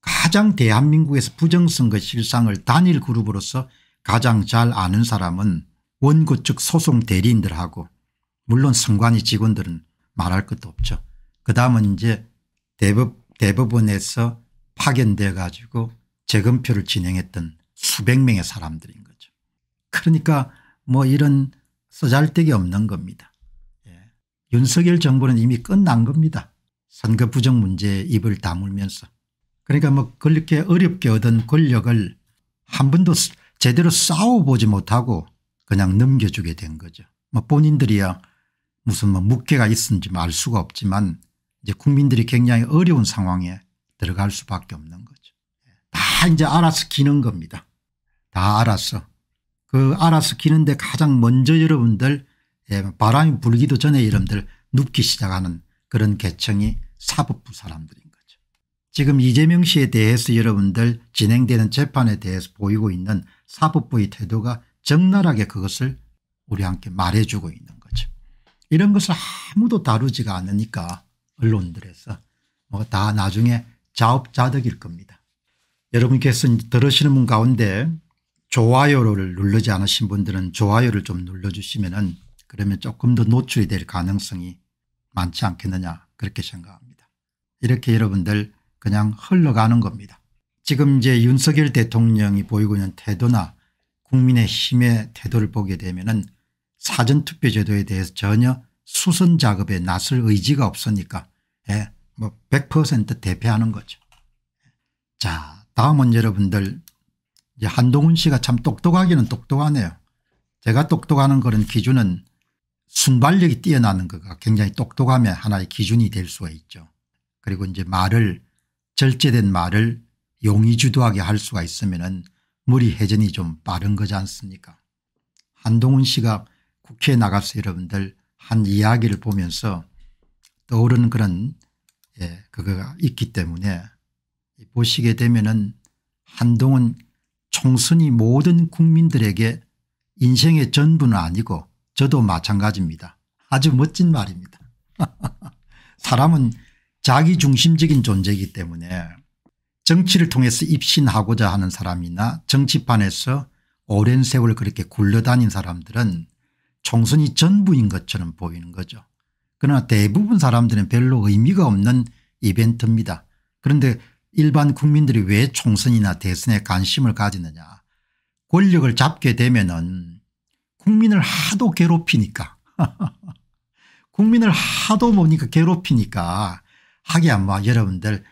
가장 대한민국에서 부정선거 실상을 단일 그룹으로서 가장 잘 아는 사람은 원고 측 소송 대리인들하고 물론 선관위 직원들은 말할 것도 없죠. 그 다음은 이제 대법, 대법원에서 파견돼 가지고 재검표를 진행했던 수백 명의 사람들인 거죠. 그러니까 뭐 이런 써잘데기 없는 겁니다. 예. 윤석열 정부는 이미 끝난 겁니다. 선거 부정 문제에 입을 다물면서 그러니까 뭐 그렇게 어렵게 얻은 권력을 한 번도 제대로 싸워보지 못하고 그냥 넘겨주게 된 거죠. 뭐 본인들이야 무슨 뭐묵게가 있는지 뭐 알 수가 없지만 이제 국민들이 굉장히 어려운 상황에 들어갈 수밖에 없는 거죠. 다 이제 알아서 기는 겁니다. 다 알아서. 그 알아서 기는데 가장 먼저 여러분들 예, 바람이 불기도 전에 여러분들 눕기 시작하는 그런 계층이 사법부 사람들인 거죠. 지금 이재명 씨에 대해서 여러분들 진행되는 재판에 대해서 보이고 있는 사법부의 태도가 적나라하게 그것을 우리 한테 말해주고 있는 거죠. 이런 것을 아무도 다루지가 않으니까 언론들에서 뭐다 나중에 자업자득일 겁니다. 여러분께서 들으시는 분 가운데 좋아요를 누르지 않으신 분들은 좋아요를 좀 눌러주시면 그러면 조금 더 노출이 될 가능성이 많지 않겠느냐 그렇게 생각합니다. 이렇게 여러분들 그냥 흘러가는 겁니다. 지금 이제 윤석열 대통령이 보이고 있는 태도나 국민의힘의 태도를 보게 되면 은 사전투표 제도에 대해서 전혀 수선 작업에 나설 의지가 없으니까 예, 뭐100% 대패하는 거죠. 자 다음은 여러분들 이제 한동훈 씨가 참 똑똑하기는 똑똑하네요. 제가 똑똑하는 그런 기준은 순발력이 뛰어나는 거가 굉장히 똑똑함의 하나의 기준이 될 수가 있죠. 그리고 이제 말을 절제된 말을 용이 주도하게 할 수가 있으면 은 물이 회전이 좀 빠른 거지 않습니까 한동훈 씨가 국회에 나가서 여러분들 한 이야기를 보면서 떠오르는 그런 예, 그거가 있기 때문에 보시게 되면은 한동훈 총선이 모든 국민들에게 인생의 전부는 아니고 저도 마찬가지입니다. 아주 멋진 말입니다. 사람은 자기중심적인 존재이기 때문에 정치를 통해서 입신하고자 하는 사람이나 정치판에서 오랜 세월 그렇게 굴러다닌 사람들은 총선이 전부인 것처럼 보이는 거죠. 그러나 대부분 사람들은 별로 의미가 없는 이벤트입니다. 그런데 일반 국민들이 왜 총선이나 대선에 관심을 가지느냐 권력을 잡게 되면 은 국민을 하도 괴롭히니까 국민을 하도 보니까 괴롭히니까 하기야 뭐 여러분들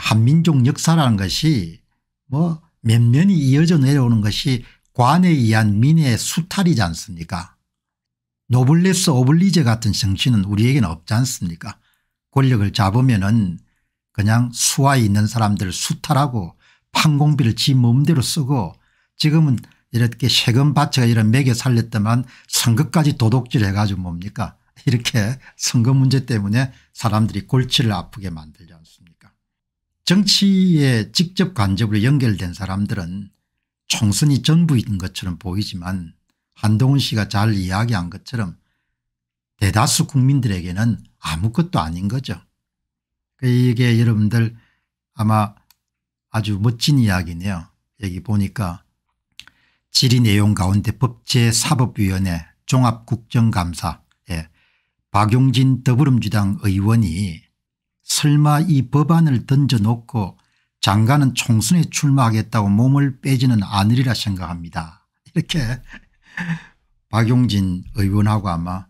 한민족 역사라는 것이 뭐 면면이 이어져 내려오는 것이 관에 의한 민의 수탈이지 않습니까 노블레스 오블리제 같은 정신는 우리에게는 없지 않습니까 권력을 잡으면 은 그냥 수하에 있는 사람들 수탈하고 판공비를 지 몸대로 쓰고 지금은 이렇게 세금 받쳐 이런 매개 살렸더만 선거까지 도둑질 해가지고 뭡니까 이렇게 선거 문제 때문에 사람들이 골치를 아프게 만들지 않습니까 정치에 직접 간접으로 연결된 사람들은 총선이 전부인 것처럼 보이지만 한동훈 씨가 잘 이야기한 것처럼 대다수 국민들에게는 아무것도 아닌 거죠. 이게 여러분들 아마 아주 멋진 이야기네요. 여기 보니까 질의 내용 가운데 법제사법위원회 종합국정감사 박용진 더불어민주당 의원이 설마 이 법안을 던져놓고 장관은 총선에 출마하겠다고 몸을 빼지는 않으리라 생각합니다. 이렇게 박용진 의원하고 아마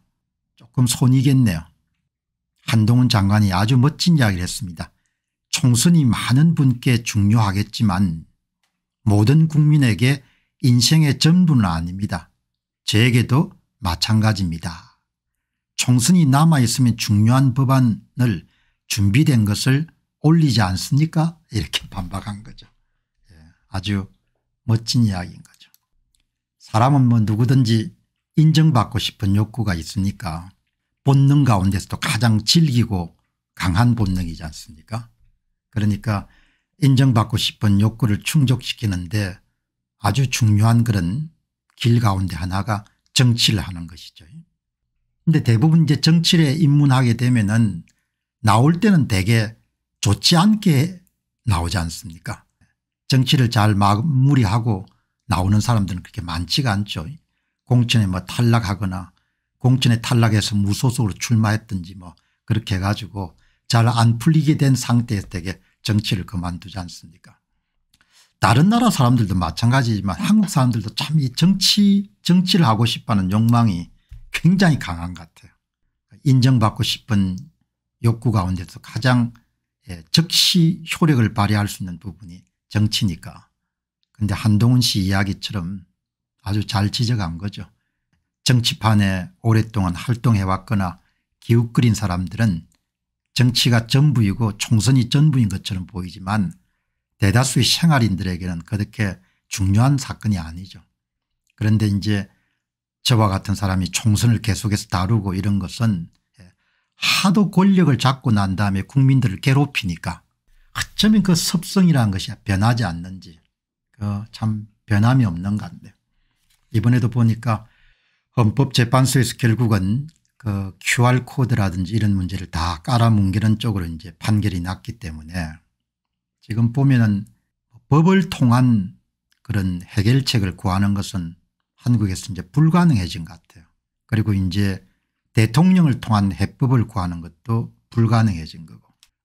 조금 손이겠네요. 한동훈 장관이 아주 멋진 이야기를 했습니다. 총선이 많은 분께 중요하겠지만 모든 국민에게 인생의 전부는 아닙니다. 제에게도 마찬가지입니다. 총선이 남아있으면 중요한 법안을 준비된 것을 올리지 않습니까 이렇게 반박한 거죠. 예, 아주 멋진 이야기인 거죠. 사람은 뭐 누구든지 인정받고 싶은 욕구가 있으니까 본능 가운데서도 가장 질기고 강한 본능이지 않습니까 그러니까 인정받고 싶은 욕구를 충족시키는데 아주 중요한 그런 길 가운데 하나가 정치를 하는 것이죠. 근데 대부분 이제 정치를 입문하게 되면은 나올 때는 되게 좋지 않게 나오지 않습니까 정치를 잘 마무리하고 나오는 사람들은 그렇게 많지가 않죠. 공천에 뭐 탈락하거나 공천에 탈락해서 무소속으로 출마했든지 뭐 그렇게 해가지고 잘 안 풀리게 된 상태에서 되게 정치를 그만두지 않습니까 다른 나라 사람들도 마찬가지지만 한국 사람들도 참 이 정치 정치를 하고 싶어하는 욕망이 굉장히 강한 것 같아요. 인정받고 싶은 욕구 가운데서 가장 즉시 예, 효력을 발휘할 수 있는 부분이 정치니까. 그런데 한동훈 씨 이야기처럼 아주 잘 지적한 거죠. 정치판에 오랫동안 활동해왔거나 기웃거린 사람들은 정치가 전부이고 총선이 전부인 것처럼 보이지만 대다수의 생활인들에게는 그렇게 중요한 사건이 아니죠. 그런데 이제 저와 같은 사람이 총선을 계속해서 다루고 이런 것은 예, 하도 권력을 잡고 난 다음에 국민들을 괴롭히니까 어쩌면 그 습성이라는 것이 변하지 않는지 그 참 변함이 없는 것 같네요. 이번에도 보니까 헌법재판소에서 결국은 그 QR코드라든지 이런 문제를 다 깔아뭉개는 쪽으로 이제 판결이 났기 때문에 지금 보면은 법을 통한 그런 해결책을 구하는 것은 한국에서 이제 불가능해진 것 같아요. 그리고 이제 대통령을 통한 해법을 구하는 것도 불가능해진 거고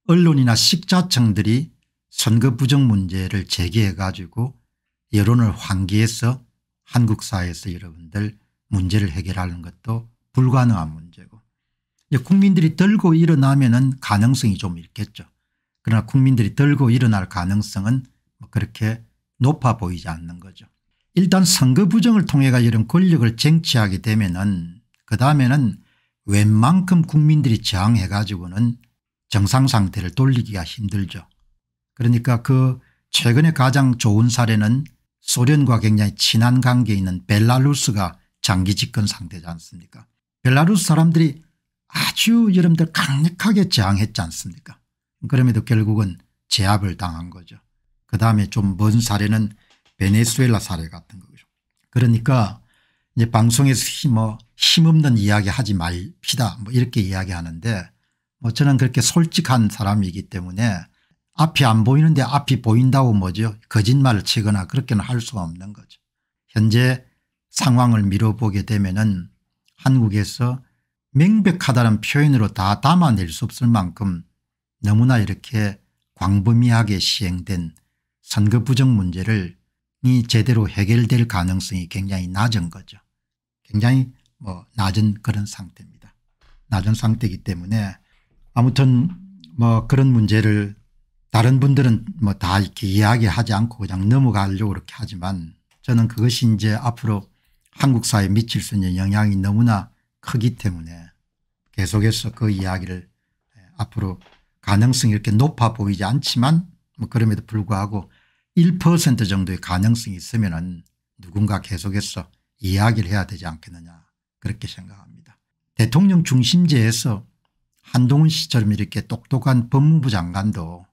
언론이나 식자층들이 선거 부정 문제를 제기해 가지고 여론을 환기해서 한국 사회에서 여러분들 문제를 해결하는 것도 불가능한 문제고 국민들이 들고 일어나면 은 가능성이 좀 있겠죠. 그러나 국민들이 들고 일어날 가능성은 뭐 그렇게 높아 보이지 않는 거죠. 일단 선거 부정을 통해가 이런 권력을 쟁취하게 되면은 그 다음에는 웬만큼 국민들이 저항해 가지고는 정상 상태를 돌리기가 힘들죠. 그러니까 그 최근에 가장 좋은 사례는 소련과 굉장히 친한 관계에 있는 벨라루스가 장기 집권 상태지 않습니까 벨라루스 사람들이 아주 여러분들 강력하게 저항했지 않습니까 그럼에도 결국은 제압을 당한 거죠. 그 다음에 좀 먼 사례는 베네수엘라 사례 같은 거죠. 그러니까 이제 방송에서 뭐 힘없는 이야기 하지 말피다 뭐 이렇게 이야기하는데 뭐 저는 그렇게 솔직한 사람이기 때문에 앞이 안 보이는데 앞이 보인다고 뭐죠 거짓말을 치거나 그렇게는 할 수가 없는 거죠. 현재 상황을 미뤄보게 되면은 한국에서 명백하다는 표현으로 다 담아낼 수 없을 만큼 너무나 이렇게 광범위하게 시행된 선거 부정 문제를 이 제대로 해결될 가능성이 굉장히 낮은 거죠. 굉장히 뭐 낮은 그런 상태입니다. 낮은 상태이기 때문에 아무튼 뭐 그런 문제를 다른 분들은 뭐 다 이렇게 이야기하지 않고 그냥 넘어가려고 그렇게 하지만 저는 그것이 이제 앞으로 한국 사회에 미칠 수 있는 영향이 너무나 크기 때문에 계속해서 그 이야기를 예, 앞으로 가능성이 이렇게 높아 보이지 않지만 뭐 그럼에도 불구하고 1% 정도의 가능성이 있으면 은 누군가 계속해서 이야기를 해야 되지 않겠느냐 그렇게 생각합니다. 대통령 중심제에서 한동훈 씨처럼 이렇게 똑똑한 법무부 장관도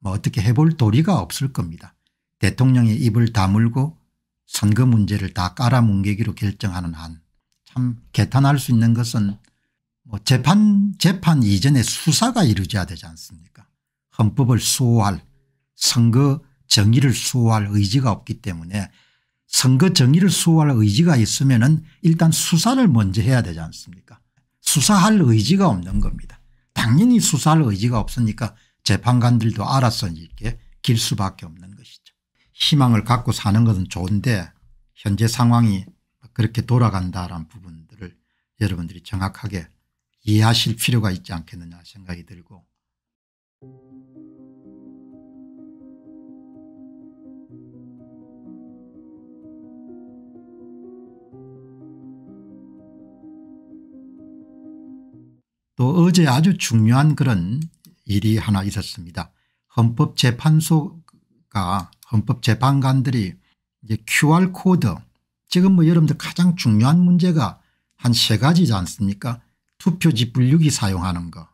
뭐 어떻게 해볼 도리가 없을 겁니다. 대통령의 입을 다물고 선거 문제를 다 깔아뭉개기로 결정하는 한 참 개탄할 수 있는 것은 뭐 재판 재판 이전에 수사가 이루어져야 되지 않습니까 헌법을 수호할 선거 정의를 수호할 의지가 없기 때문에 선거 정의를 수호할 의지가 있으면 은 일단 수사를 먼저 해야 되지 않습니까 수사할 의지가 없는 겁니다. 당연히 수사할 의지가 없으니까 재판관들도 알아서 이렇게 길 수밖에 없는 것이죠. 희망을 갖고 사는 것은 좋은데 현재 상황이 그렇게 돌아간다라는 부분들을 여러분들이 정확하게 이해하실 필요가 있지 않겠느냐 생각이 들고 또 어제 아주 중요한 그런 일이 하나 있었습니다. 헌법재판소가 헌법재판관들이 이제 QR코드 지금 뭐 여러분들 가장 중요한 문제가 한 세 가지지 않습니까 투표지 분류기 사용하는 거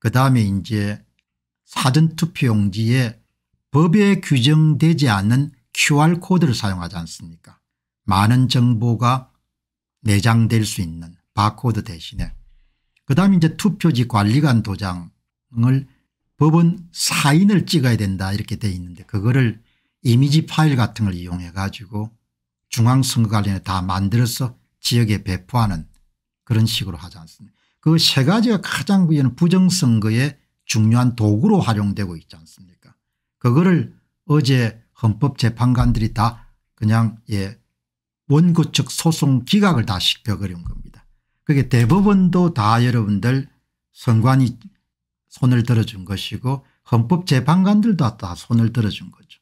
그다음에 이제 사전투표용지에 법에 규정되지 않는 QR코드를 사용하지 않습니까 많은 정보가 내장될 수 있는 바코드 대신에 그다음 이제 투표지 관리관 도장을 법원 사인을 찍어야 된다 이렇게 돼 있는데 그거를 이미지 파일 같은 걸 이용해 가지고 중앙선거관리에 다 만들어서 지역에 배포하는 그런 식으로 하지 않습니까 그 세 가지가 가장 그는 부정선거에 중요한 도구로 활용되고 있지 않습니까 그거를 어제 헌법재판관들이 다 그냥 예 원고 측 소송 기각을 다 시켜버린 겁니다. 그게 대법원도 다 여러분들 선관이 손을 들어준 것이고 헌법재판관들도 다 손을 들어준 거죠.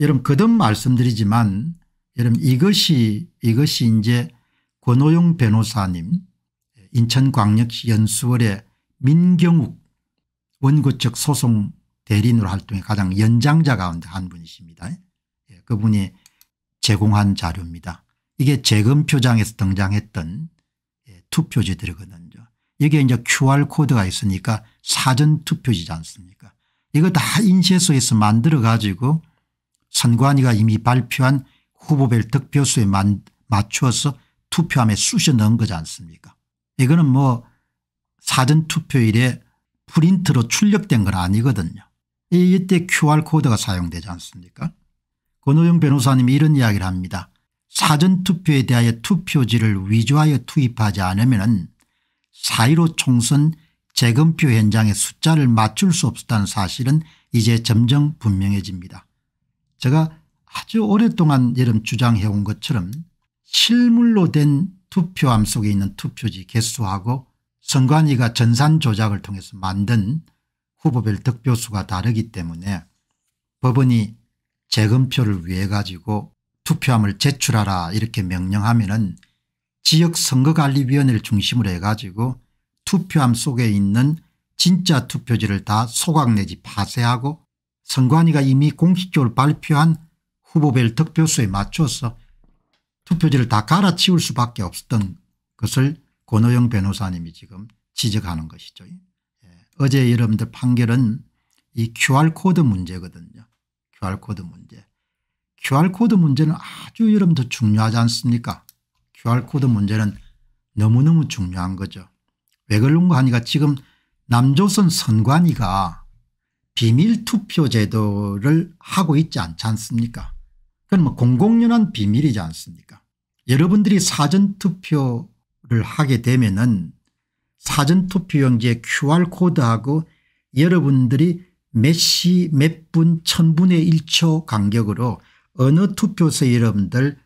여러분 거듭 말씀드리지만 여러분 이것이 이것이 이제 권호용 변호사님 인천광역시 연수월의 민경욱 원고 측 소송 대리인으로 활동해 가장 연장자 가운데 한 분이십니다. 예, 그분이 제공한 자료입니다. 이게 재검 표장에서 등장했던 투표지들이거든요. 여기 이제 QR코드가 있으니까 사전 투표지지 않습니까 이거 다 인쇄소에서 만들어 가지고 선관위가 이미 발표한 후보별 득표수에 맞추서 투표함에 쑤셔 넣은 거지 않습니까 이거는 뭐 사전 투표일에 프린트로 출력된 건 아니거든요. 이때 QR코드가 사용되지 않습니까 권호영 변호사님이 이런 이야기를 합니다. 사전투표에 대하여 투표지를 위조하여 투입하지 않으면 은4.15 총선 재검표 현장의 숫자를 맞출 수 없었다는 사실은 이제 점점 분명해집니다. 제가 아주 오랫동안 여름 주장해온 것처럼 실물로 된 투표함 속에 있는 투표지 개수하고 선관위가 전산 조작을 통해서 만든 후보별 득표수가 다르기 때문에 법원이 재검표를 위해 가지고 투표함을 제출하라 이렇게 명령하면은 지역선거관리위원회를 중심으로 해가지고 투표함 속에 있는 진짜 투표지를 다 소각 내지 파쇄하고 선관위가 이미 공식적으로 발표한 후보별 득표수에 맞춰서 투표지를 다 갈아치울 수밖에 없었던 것을 권호영 변호사님이 지금 지적하는 것이죠. 예. 어제 여러분들 판결은 이 QR코드 문제거든요. QR코드 문제. QR코드 문제는 아주 여러분들 중요하지 않습니까 QR코드 문제는 너무너무 중요한 거죠. 왜 그런가 하니까 지금 남조선 선관위가 비밀투표 제도를 하고 있지 않지 않습니까 그건 뭐 공공연한 비밀이지 않습니까 여러분들이 사전투표를 하게 되면 은 사전투표용지에 QR코드하고 여러분들이 몇 시 몇 분 천분의 1초 간격으로 어느 투표소 에 여러분들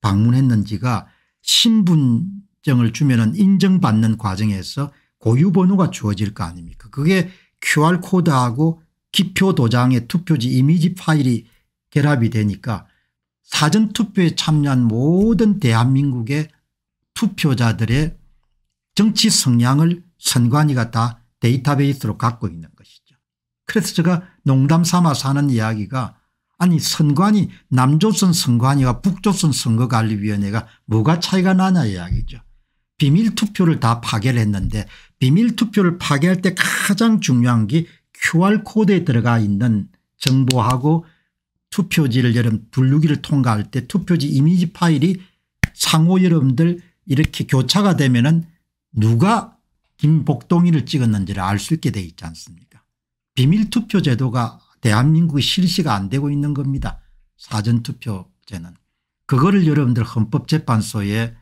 방문했는지가 신분증을 주면 은 인정받는 과정에서 고유번호가 주어질 거 아닙니까 그게 QR코드하고 기표 도장의 투표지 이미지 파일이 결합이 되니까 사전투표에 참여한 모든 대한민국의 투표자들의 정치 성향을 선관위가 다 데이터베이스로 갖고 있는 것이죠. 그래서 제가 농담 삼아서 하는 이야기가 아니 선관위 남조선 선관위와 북조선 선거관리위원회가 뭐가 차이가 나냐 이야기죠. 비밀투표를 다 파괴를 했는데 비밀투표를 파괴할 때 가장 중요한 게 QR코드에 들어가 있는 정보하고 투표지를 여러분 분류기를 통과할 때 투표지 이미지 파일이 상호 여러분들 이렇게 교차가 되면 은 누가 김복동이를 찍었는지를 알 수 있게 돼 있지 않습니까 비밀투표 제도가 대한민국이 실시가 안 되고 있는 겁니다. 사전투표제는. 그거를 여러분들 헌법재판소에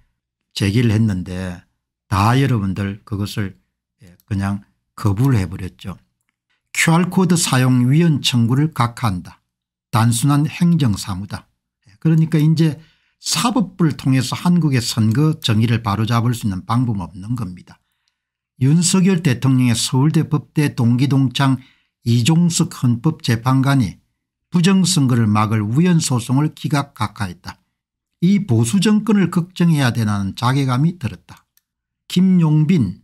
제기를 했는데 다 여러분들 그것을 예, 그냥 거부를 해버렸죠. QR코드 사용 위원 청구를 각하한다. 단순한 행정사무다. 예, 그러니까 이제 사법부를 통해서 한국의 선거 정의를 바로잡을 수 있는 방법은 없는 겁니다. 윤석열 대통령의 서울대 법대 동기동창 이종석 헌법재판관이 부정선거를 막을 우연소송을 기각 각하했다. 이 보수 정권을 걱정해야 되는 나 자괴감이 들었다. 김용빈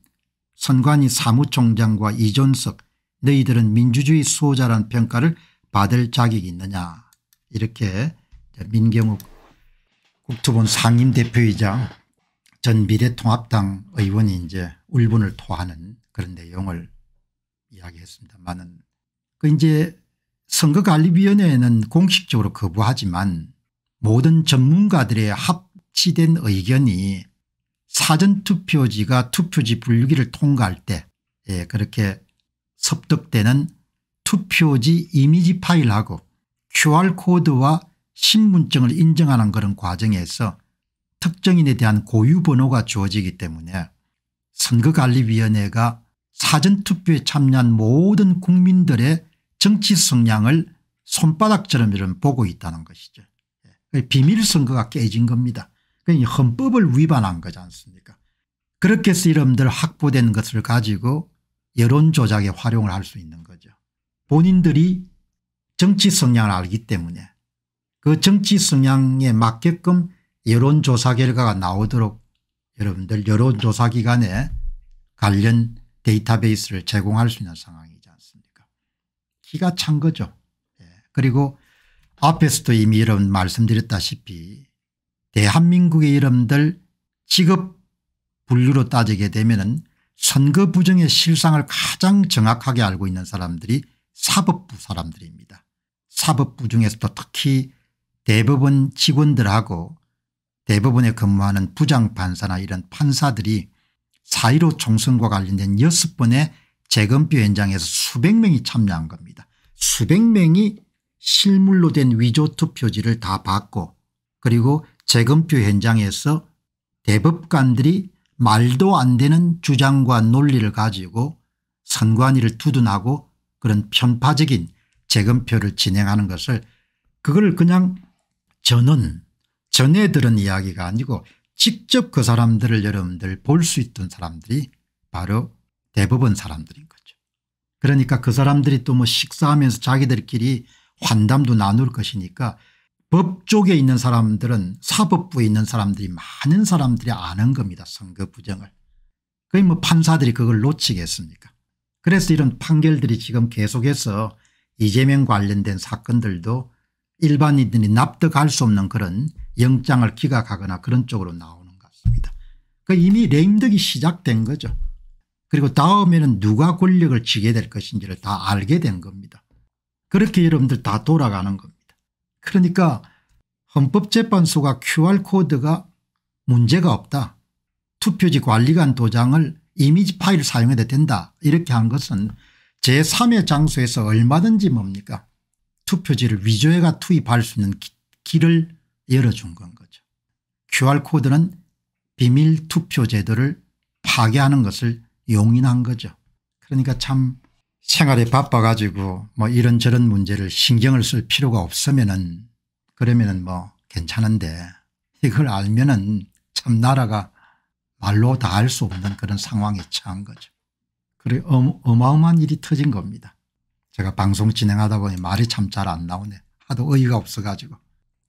선관위 사무총장과 이종석 너희들은 민주주의 수호자란 평가를 받을 자격이 있느냐 이렇게 민경욱 국토본 상임대표이자 전 미래통합당 의원이 이제 울분을 토하는 그런 내용을 이야기했습니다만은 그 이제 선거관리위원회는 공식적으로 거부하지만 모든 전문가들의 합치된 의견이 사전투표지가 투표지 분류기를 통과할 때 예, 그렇게 섭득되는 투표지 이미지 파일하고 QR코드와 신분증을 인정하는 그런 과정에서 특정인에 대한 고유번호가 주어지기 때문에 선거관리위원회가 사전투표에 참여한 모든 국민들의 정치 성향을 손바닥처럼 이런 보고 있다는 것이죠. 예. 비밀선거가 깨진 겁니다. 헌법을 위반한 거지 않습니까 그렇게 해서 이름들 확보된 것을 가지고 여론조작에 활용을 할 수 있는 거죠. 본인들이 정치 성향을 알기 때문에 그 정치 성향에 맞게끔 여론조사 결과가 나오도록 여러분들 여론조사기관에 관련 데이터베이스를 제공할 수 있는 상황이지 않습니까 기가 찬 거죠. 예. 그리고 앞에서도 이미 여러분 말씀드렸다시피 대한민국의 이름들 직업 분류로 따지게 되면 은 선거 부정의 실상을 가장 정확하게 알고 있는 사람들이 사법부 사람들입니다. 사법부 중에서도 특히 대법원 직원들하고 대법원에 근무하는 부장판사나 이런 판사들이 4.15 총선과 관련된 6번의 재검표 현장에서 수백 명이 참여한 겁니다. 수백 명이 실물로 된 위조 투표지를 다 받고 그리고 재검표 현장에서 대법관들이 말도 안 되는 주장과 논리를 가지고 선관위를 투둔하고 그런 편파적인 재검표를 진행하는 것을 그걸 그냥 저는 전에 들은 이야기가 아니고 직접 그 사람들을 여러분들 볼 수 있던 사람들이 바로 대법원 사람들인 거죠. 그러니까 그 사람들이 또 뭐 식사하면서 자기들끼리 환담도 나눌 것이니까 법 쪽에 있는 사람들은 사법부에 있는 사람들이 많은 사람들이 아는 겁니다. 선거 부정을. 거의 뭐 판사들이 그걸 놓치겠습니까 그래서 이런 판결들이 지금 계속해서 이재명 관련된 사건들도 일반인들이 납득할 수 없는 그런 영장을 기각하거나 그런 쪽으로 나오는 것 같습니다. 그 이미 레임덕이 시작된 거죠. 그리고 다음에는 누가 권력을 쥐게 될 것인지를 다 알게 된 겁니다. 그렇게 여러분들 다 돌아가는 겁니다. 그러니까 헌법재판소가 QR코드가 문제가 없다. 투표지 관리관 도장을 이미지 파일 사용해도 된다. 이렇게 한 것은 제3의 장소에서 얼마든지 뭡니까 투표지를 위조해가 투입할 수 있는 기, 길을 열어준 건 거죠. QR코드는 비밀 투표 제도를 파괴하는 것을 용인한 거죠. 그러니까 참 생활에 바빠가지고 뭐 이런저런 문제를 신경을 쓸 필요가 없으면은 그러면은 뭐 괜찮은데 이걸 알면은 참 나라가 말로 다알수 없는 그런 상황에 처한 거죠. 그래 어마어마한 일이 터진 겁니다. 제가 방송 진행하다 보니 말이 참 잘 안 나오네. 하도 어이가 없어 가지고.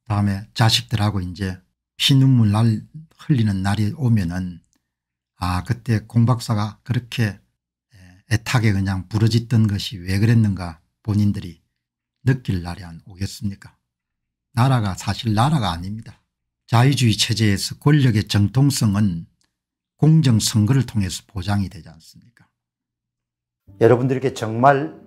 다음에 자식들하고 이제 피눈물 날 흘리는 날이 오면은 아 그때 공박사가 그렇게 애타게 그냥 부러짓던 것이 왜 그랬는가 본인들이 느낄 날이 안 오겠습니까 나라가 사실 나라가 아닙니다. 자유주의 체제에서 권력의 정통성은 공정선거를 통해서 보장이 되지 않습니까 여러분들께 정말